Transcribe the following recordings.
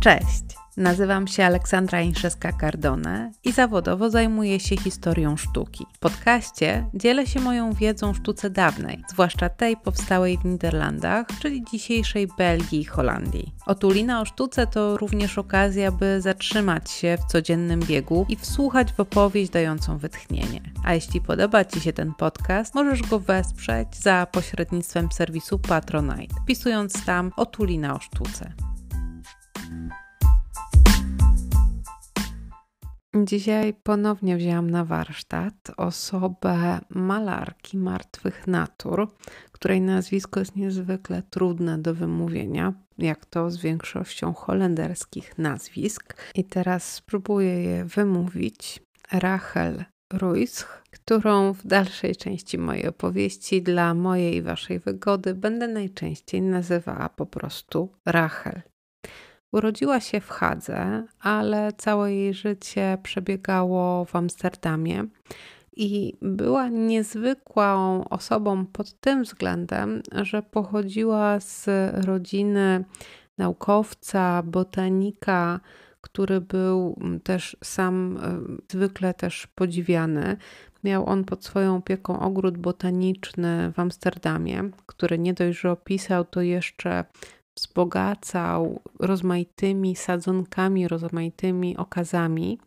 Cześć! Nazywam się Aleksandra Inszeska-Cardone i zawodowo zajmuję się historią sztuki. W podcaście dzielę się moją wiedzą sztuce dawnej, zwłaszcza tej powstałej w Niderlandach, czyli dzisiejszej Belgii i Holandii. Otulina o sztuce to również okazja, by zatrzymać się w codziennym biegu i wsłuchać w opowieść dającą wytchnienie. A jeśli podoba Ci się ten podcast, możesz go wesprzeć za pośrednictwem serwisu Patronite, Pisując tam Otulina o sztuce. Dzisiaj ponownie wzięłam na warsztat osobę malarki martwych natur, której nazwisko jest niezwykle trudne do wymówienia, jak to z większością holenderskich nazwisk. I teraz spróbuję je wymówić. Rachel Ruisch, którą w dalszej części mojej opowieści dla mojej i waszej wygody będę najczęściej nazywała po prostu Rachel. Urodziła się w Hadze, ale całe jej życie przebiegało w Amsterdamie i była niezwykłą osobą pod tym względem, że pochodziła z rodziny naukowca, botanika, który był też sam e, zwykle też podziwiany. Miał on pod swoją opieką ogród botaniczny w Amsterdamie, który nie dość, że opisał, to jeszcze wzbogacał rozmaitymi sadzonkami, rozmaitymi okazami.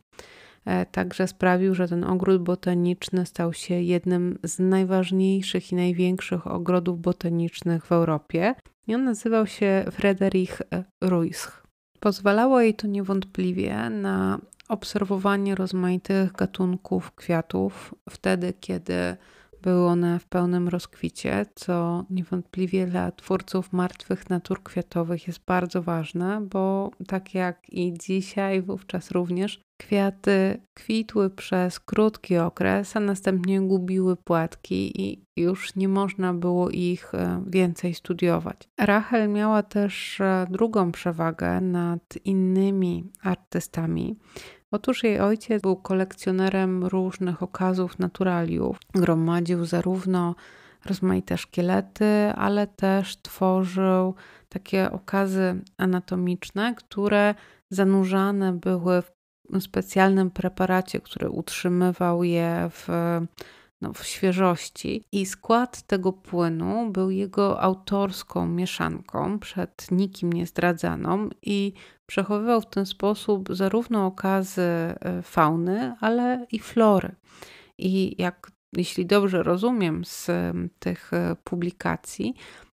E, także sprawił, że ten ogród botaniczny stał się jednym z najważniejszych i największych ogrodów botanicznych w Europie. I on nazywał się Frederich Ruisch. Pozwalało jej to niewątpliwie na obserwowanie rozmaitych gatunków kwiatów wtedy, kiedy były one w pełnym rozkwicie, co niewątpliwie dla twórców martwych natur kwiatowych jest bardzo ważne, bo tak jak i dzisiaj, wówczas również kwiaty kwitły przez krótki okres, a następnie gubiły płatki i już nie można było ich e, więcej studiować. Rachel miała też e, drugą przewagę nad innymi artystami. Otóż jej ojciec był kolekcjonerem różnych okazów naturaliów. Gromadził zarówno rozmaite szkielety, ale też tworzył takie okazy anatomiczne, które zanurzane były w specjalnym preparacie, który utrzymywał je w no, w świeżości. I skład tego płynu był jego autorską mieszanką, przed nikim nie zdradzaną, i przechowywał w ten sposób zarówno okazy e, fauny, ale i flory. I jak jeśli dobrze rozumiem z tych e, publikacji,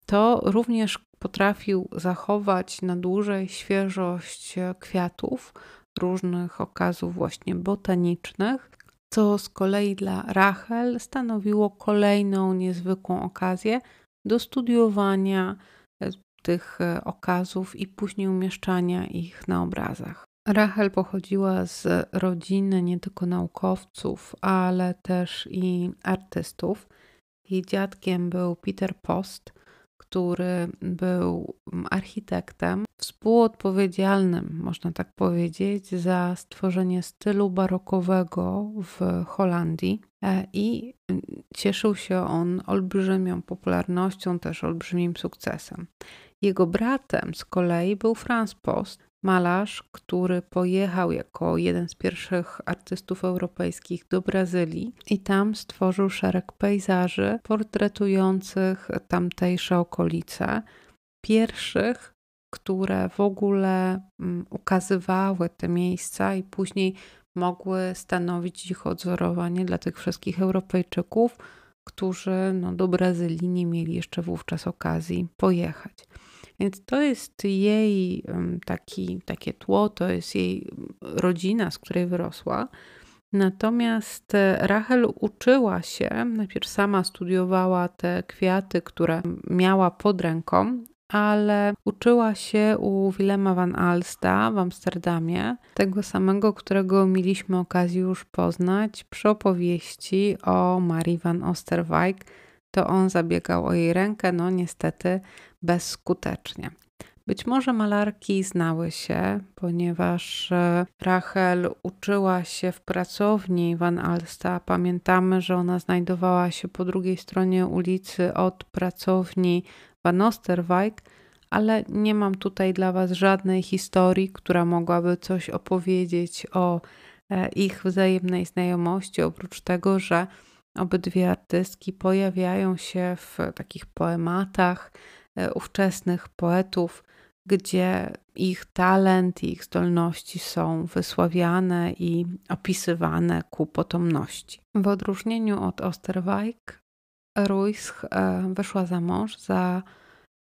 to również potrafił zachować na dłużej świeżość e, kwiatów, różnych okazów właśnie botanicznych, co z kolei dla Rachel stanowiło kolejną niezwykłą okazję do studiowania e, tych e, okazów i później umieszczania ich na obrazach. Rachel pochodziła z rodziny nie tylko naukowców, ale też i artystów. Jej dziadkiem był Peter Post, który był mm, architektem współodpowiedzialnym, można tak powiedzieć, za stworzenie stylu barokowego w Holandii. E, I mm, cieszył się on olbrzymią popularnością, też olbrzymim sukcesem. Jego bratem z kolei był Franz Post, malarz, który pojechał jako jeden z pierwszych artystów europejskich do Brazylii i tam stworzył szereg pejzaży portretujących tamtejsze okolice. Pierwszych, które w ogóle mm, ukazywały te miejsca i później mogły stanowić ich odzorowanie dla tych wszystkich Europejczyków, którzy no, do Brazylii nie mieli jeszcze wówczas okazji pojechać. Więc to jest jej taki, takie tło, to jest jej rodzina, z której wyrosła. Natomiast e, Rachel uczyła się, najpierw sama studiowała te kwiaty, które miała pod ręką, ale uczyła się u Wilema van Alsta w Amsterdamie, tego samego, którego mieliśmy okazję już poznać przy opowieści o Marii van Osterwijk, to on zabiegał o jej rękę, no niestety bezskutecznie. Być może malarki znały się, ponieważ e, Rachel uczyła się w pracowni Van Alsta. Pamiętamy, że ona znajdowała się po drugiej stronie ulicy od pracowni Van Osterwijk, ale nie mam tutaj dla Was żadnej historii, która mogłaby coś opowiedzieć o e, ich wzajemnej znajomości, oprócz tego, że Obydwie artystki pojawiają się w takich poematach e, ówczesnych poetów, gdzie ich talent i ich zdolności są wysławiane i opisywane ku potomności. W odróżnieniu od Osterwajk, Ruisch e, wyszła za mąż za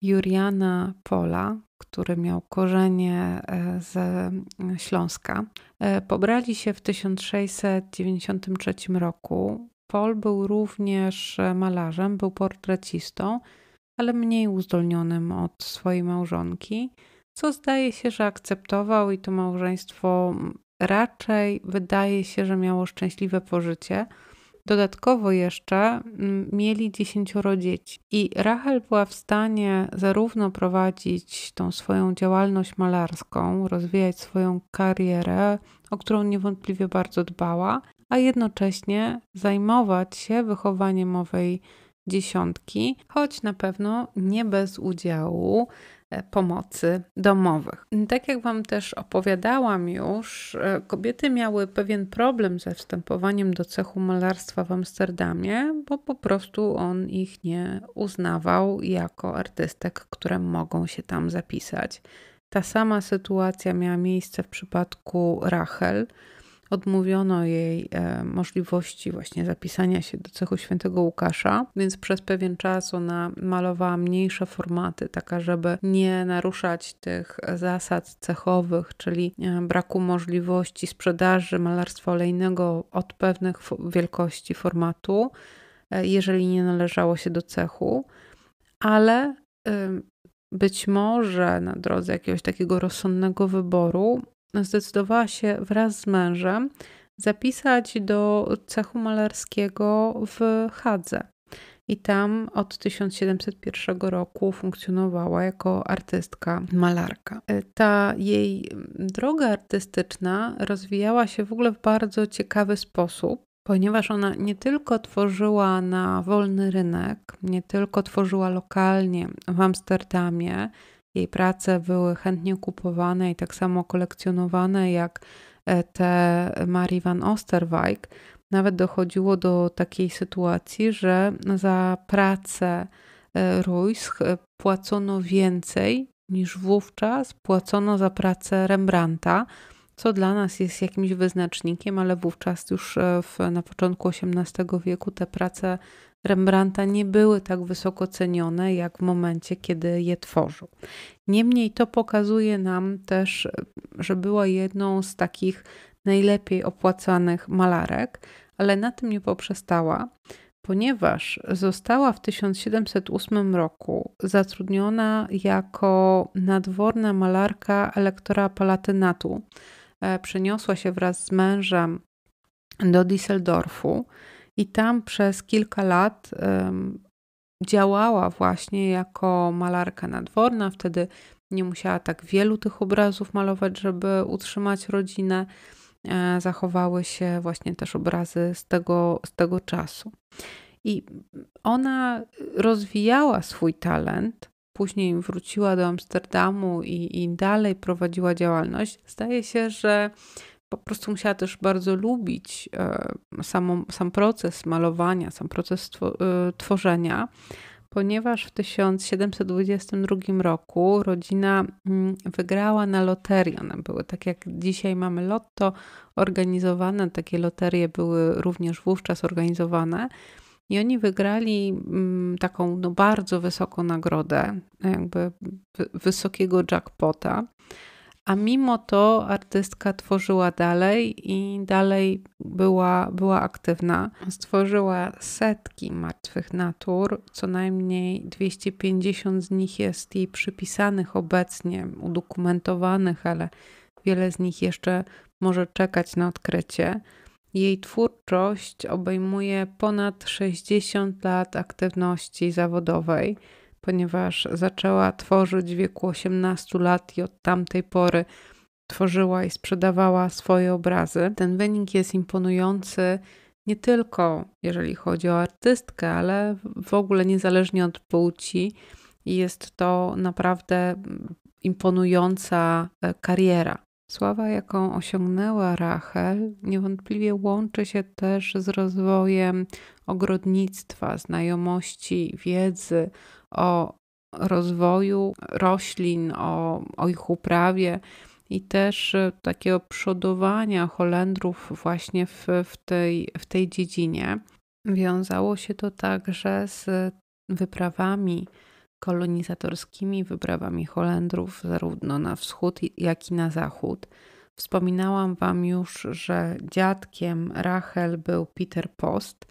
Juriana Pola, który miał korzenie e, z Śląska. Pobrali się w 1693 roku Paul był również e, malarzem, był portrecistą, ale mniej uzdolnionym od swojej małżonki, co zdaje się, że akceptował i to małżeństwo raczej wydaje się, że miało szczęśliwe pożycie. Dodatkowo jeszcze mieli dziesięcioro dzieci i Rachel była w stanie zarówno prowadzić tą swoją działalność malarską, rozwijać swoją karierę, o którą niewątpliwie bardzo dbała, a jednocześnie zajmować się wychowaniem owej dziesiątki, choć na pewno nie bez udziału e, pomocy domowych. Tak jak Wam też opowiadałam już, e, kobiety miały pewien problem ze wstępowaniem do cechu malarstwa w Amsterdamie, bo po prostu on ich nie uznawał jako artystek, które mogą się tam zapisać. Ta sama sytuacja miała miejsce w przypadku Rachel. Odmówiono jej e, możliwości właśnie zapisania się do cechu świętego Łukasza, więc przez pewien czas ona malowała mniejsze formaty, taka żeby nie naruszać tych zasad cechowych, czyli e, braku możliwości sprzedaży malarstwa olejnego od pewnych wielkości formatu, e, jeżeli nie należało się do cechu. Ale być może na drodze jakiegoś takiego rozsądnego wyboru zdecydowała się wraz z mężem zapisać do cechu malarskiego w Hadze. I tam od 1701 roku funkcjonowała jako artystka, malarka. E, ta jej droga artystyczna rozwijała się w ogóle w bardzo ciekawy sposób ponieważ ona nie tylko tworzyła na wolny rynek, nie tylko tworzyła lokalnie w Amsterdamie, jej prace były chętnie kupowane i tak samo kolekcjonowane jak e, te Marii van Osterwijk. Nawet dochodziło do takiej sytuacji, że za pracę e, Ruiz e, płacono więcej niż wówczas płacono za pracę Rembrandta co dla nas jest jakimś wyznacznikiem, ale wówczas już e, w, na początku XVIII wieku te prace Rembrandta nie były tak wysoko cenione jak w momencie, kiedy je tworzył. Niemniej to pokazuje nam też, e, że była jedną z takich najlepiej opłacanych malarek, ale na tym nie poprzestała, ponieważ została w 1708 roku zatrudniona jako nadworna malarka elektora Palatynatu E, przeniosła się wraz z mężem do Düsseldorfu i tam przez kilka lat działała właśnie jako malarka nadworna. Wtedy nie musiała tak wielu tych obrazów malować, żeby utrzymać rodzinę. E, zachowały się właśnie też obrazy z tego, z tego czasu. I ona rozwijała swój talent, później wróciła do Amsterdamu i, i dalej prowadziła działalność, zdaje się, że po prostu musiała też bardzo lubić e, samą, sam proces malowania, sam proces e, tworzenia, ponieważ w 1722 roku rodzina mm, wygrała na loterii. One były tak jak dzisiaj mamy lotto, organizowane, takie loterie były również wówczas organizowane. I oni wygrali mm, taką no, bardzo wysoką nagrodę, jakby wysokiego jackpota. A mimo to artystka tworzyła dalej i dalej była, była aktywna. Stworzyła setki martwych natur, co najmniej 250 z nich jest jej przypisanych obecnie, udokumentowanych, ale wiele z nich jeszcze może czekać na odkrycie. Jej twórczość obejmuje ponad 60 lat aktywności zawodowej, ponieważ zaczęła tworzyć w wieku 18 lat i od tamtej pory tworzyła i sprzedawała swoje obrazy. Ten wynik jest imponujący nie tylko jeżeli chodzi o artystkę, ale w ogóle niezależnie od płci. Jest to naprawdę imponująca e, kariera. Sława, jaką osiągnęła Rachel, niewątpliwie łączy się też z rozwojem ogrodnictwa, znajomości, wiedzy o rozwoju roślin, o, o ich uprawie i też e, takiego przodowania Holendrów właśnie w, w, tej, w tej dziedzinie. Wiązało się to także z wyprawami kolonizatorskimi wyprawami Holendrów zarówno na wschód, jak i na zachód. Wspominałam Wam już, że dziadkiem Rachel był Peter Post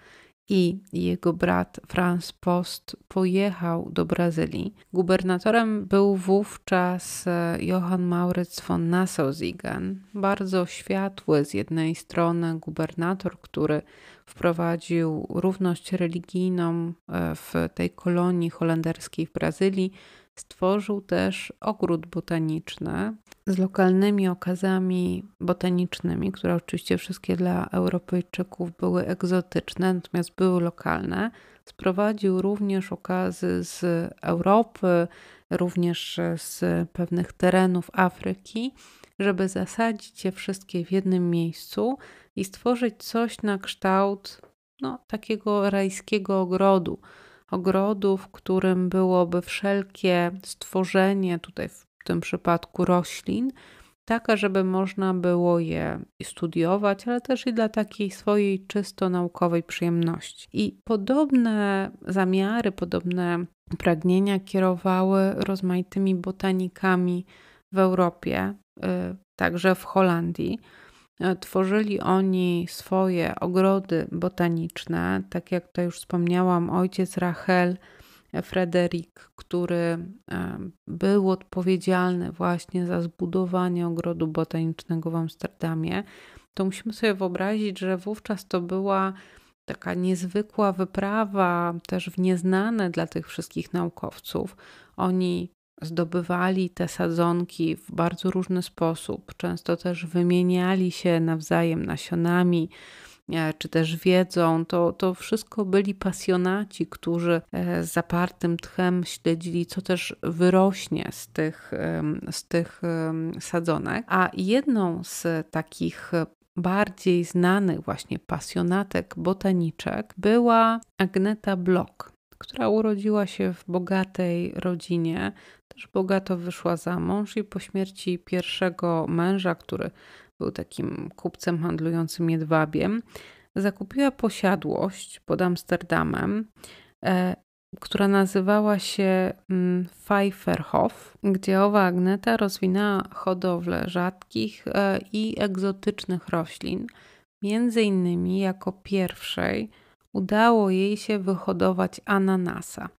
i jego brat Franz Post pojechał do Brazylii. Gubernatorem był wówczas e, Johann Maurits von Nassau-Siegen, bardzo światły z jednej strony gubernator, który wprowadził równość religijną e, w tej kolonii holenderskiej w Brazylii. Stworzył też ogród botaniczny z lokalnymi okazami botanicznymi, które oczywiście wszystkie dla Europejczyków były egzotyczne, natomiast były lokalne. Sprowadził również okazy z Europy, również z pewnych terenów Afryki żeby zasadzić je wszystkie w jednym miejscu i stworzyć coś na kształt no, takiego rajskiego ogrodu. Ogrodu, w którym byłoby wszelkie stworzenie, tutaj w tym przypadku roślin, taka, żeby można było je studiować, ale też i dla takiej swojej czysto naukowej przyjemności. I podobne zamiary, podobne pragnienia kierowały rozmaitymi botanikami w Europie. Y, także w Holandii. Y, tworzyli oni swoje ogrody botaniczne, tak jak to już wspomniałam, ojciec Rachel y, Frederik, który był odpowiedzialny właśnie za zbudowanie ogrodu botanicznego w Amsterdamie. To musimy sobie wyobrazić, że wówczas to była taka niezwykła wyprawa, też w nieznane dla tych wszystkich naukowców. Oni zdobywali te sadzonki w bardzo różny sposób, często też wymieniali się nawzajem nasionami e, czy też wiedzą, to, to wszystko byli pasjonaci, którzy e, z zapartym tchem śledzili, co też wyrośnie z tych, z tych sadzonek. A jedną z takich bardziej znanych właśnie pasjonatek botaniczek była Agneta Block która urodziła się w bogatej rodzinie, też bogato wyszła za mąż i po śmierci pierwszego męża, który był takim kupcem handlującym jedwabiem, zakupiła posiadłość pod Amsterdamem, e, która nazywała się mm, Pfeifferhof, gdzie owa Agneta rozwinęła hodowlę rzadkich e, i egzotycznych roślin, między innymi jako pierwszej udało jej się wyhodować ananasa,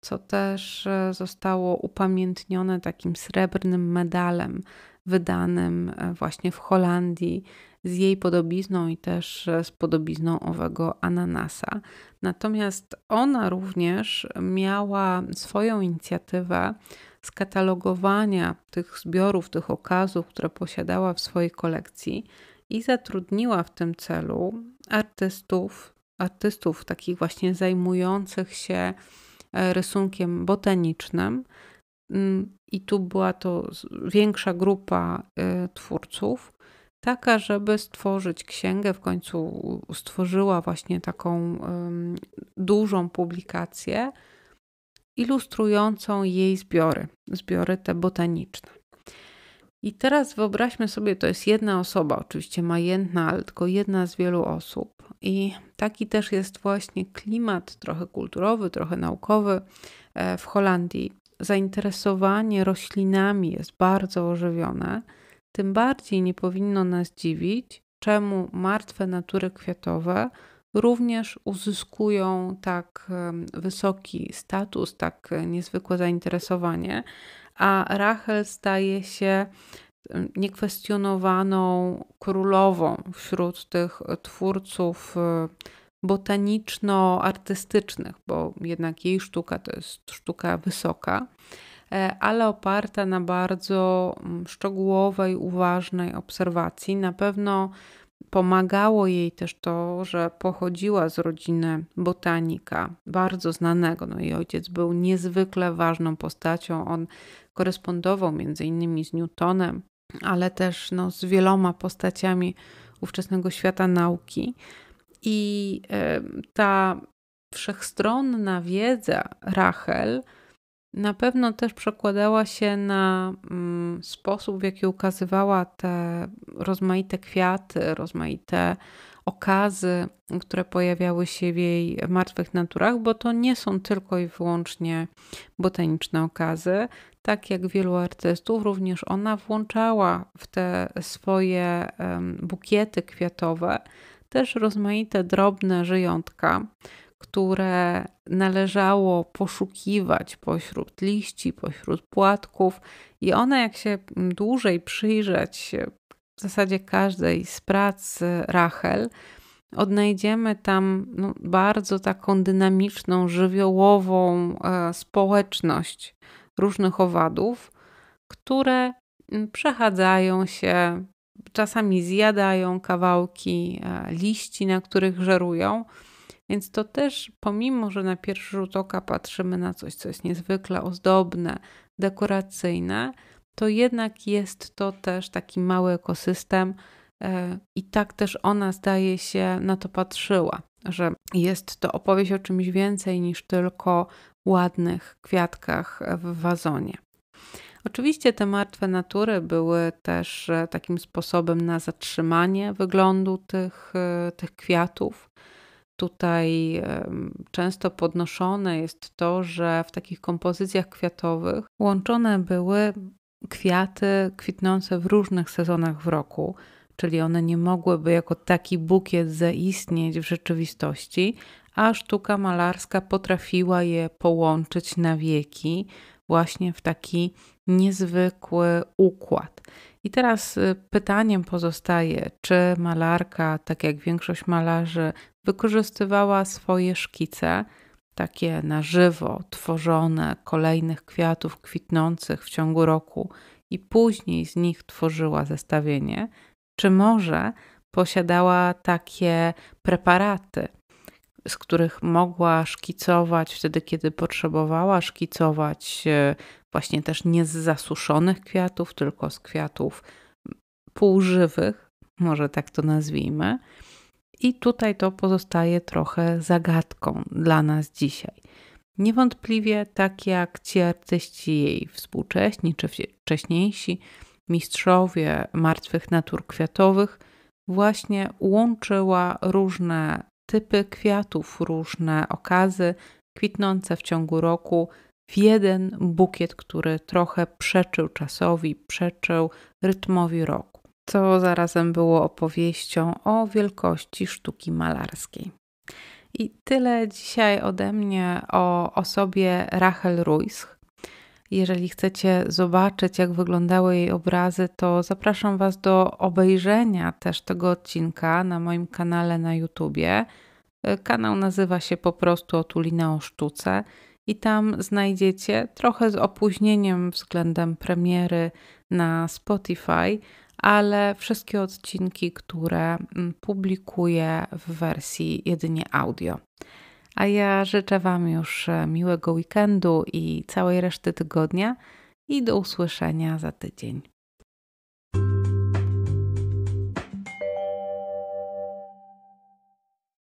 co też e, zostało upamiętnione takim srebrnym medalem wydanym e, właśnie w Holandii z jej podobizną i też e, z podobizną owego ananasa. Natomiast ona również miała swoją inicjatywę skatalogowania tych zbiorów, tych okazów, które posiadała w swojej kolekcji i zatrudniła w tym celu artystów, artystów, takich właśnie zajmujących się e, rysunkiem botanicznym. Mm, I tu była to większa grupa e, twórców, taka, żeby stworzyć księgę. W końcu stworzyła właśnie taką dużą publikację ilustrującą jej zbiory, zbiory te botaniczne. I teraz wyobraźmy sobie, to jest jedna osoba, oczywiście majętna, ale tylko jedna z wielu osób. I taki też jest właśnie klimat trochę kulturowy, trochę naukowy e, w Holandii. Zainteresowanie roślinami jest bardzo ożywione. Tym bardziej nie powinno nas dziwić, czemu martwe natury kwiatowe również uzyskują tak wysoki status, tak e, niezwykłe zainteresowanie, a Rachel staje się niekwestionowaną królową wśród tych twórców e, botaniczno-artystycznych, bo jednak jej sztuka to jest sztuka wysoka, e, ale oparta na bardzo szczegółowej, uważnej obserwacji. Na pewno Pomagało jej też to, że pochodziła z rodziny botanika, bardzo znanego. No jej ojciec był niezwykle ważną postacią. On korespondował między innymi z Newtonem, ale też no, z wieloma postaciami ówczesnego świata nauki. I ta wszechstronna wiedza Rachel na pewno też przekładała się na mm, sposób, w jaki ukazywała te rozmaite kwiaty, rozmaite okazy, które pojawiały się w jej martwych naturach, bo to nie są tylko i wyłącznie botaniczne okazy. Tak jak wielu artystów, również ona włączała w te swoje bukiety kwiatowe też rozmaite drobne żyjątka, które należało poszukiwać pośród liści, pośród płatków, i one, jak się dłużej przyjrzeć w zasadzie każdej z prac Rachel, odnajdziemy tam no, bardzo taką dynamiczną, żywiołową e, społeczność różnych owadów, które mm, przechadzają się, czasami zjadają kawałki e, liści, na których żerują więc to też, pomimo że na pierwszy rzut oka patrzymy na coś, co jest niezwykle ozdobne, dekoracyjne, to jednak jest to też taki mały ekosystem, e, i tak też ona zdaje się na to patrzyła, że jest to opowieść o czymś więcej niż tylko ładnych kwiatkach w wazonie. Oczywiście te martwe natury były też e, takim sposobem na zatrzymanie wyglądu tych, e, tych kwiatów tutaj często podnoszone jest to, że w takich kompozycjach kwiatowych łączone były kwiaty kwitnące w różnych sezonach w roku, czyli one nie mogłyby jako taki bukiet zaistnieć w rzeczywistości, a sztuka malarska potrafiła je połączyć na wieki właśnie w taki niezwykły układ. I teraz y, pytaniem pozostaje, czy malarka, tak jak większość malarzy, wykorzystywała swoje szkice, takie na żywo tworzone kolejnych kwiatów kwitnących w ciągu roku i później z nich tworzyła zestawienie, czy może posiadała takie preparaty, z których mogła szkicować wtedy, kiedy potrzebowała szkicować e, właśnie też nie z zasuszonych kwiatów, tylko z kwiatów półżywych, może tak to nazwijmy, i tutaj to pozostaje trochę zagadką dla nas dzisiaj. Niewątpliwie, tak jak ci artyści jej współcześni czy wcześniejsi, mistrzowie martwych natur kwiatowych, właśnie łączyła różne typy kwiatów, różne okazy kwitnące w ciągu roku w jeden bukiet, który trochę przeczył czasowi, przeczył rytmowi roku co zarazem było opowieścią o wielkości sztuki malarskiej. I tyle dzisiaj ode mnie o osobie Rachel Ruiz. Jeżeli chcecie zobaczyć, jak wyglądały jej obrazy, to zapraszam Was do obejrzenia też tego odcinka na moim kanale na YouTubie. Kanał nazywa się po prostu Otulina o Sztuce i tam znajdziecie trochę z opóźnieniem względem premiery na Spotify ale wszystkie odcinki, które mm, publikuję w wersji jedynie audio. A ja życzę Wam już e, miłego weekendu i całej reszty tygodnia i do usłyszenia za tydzień.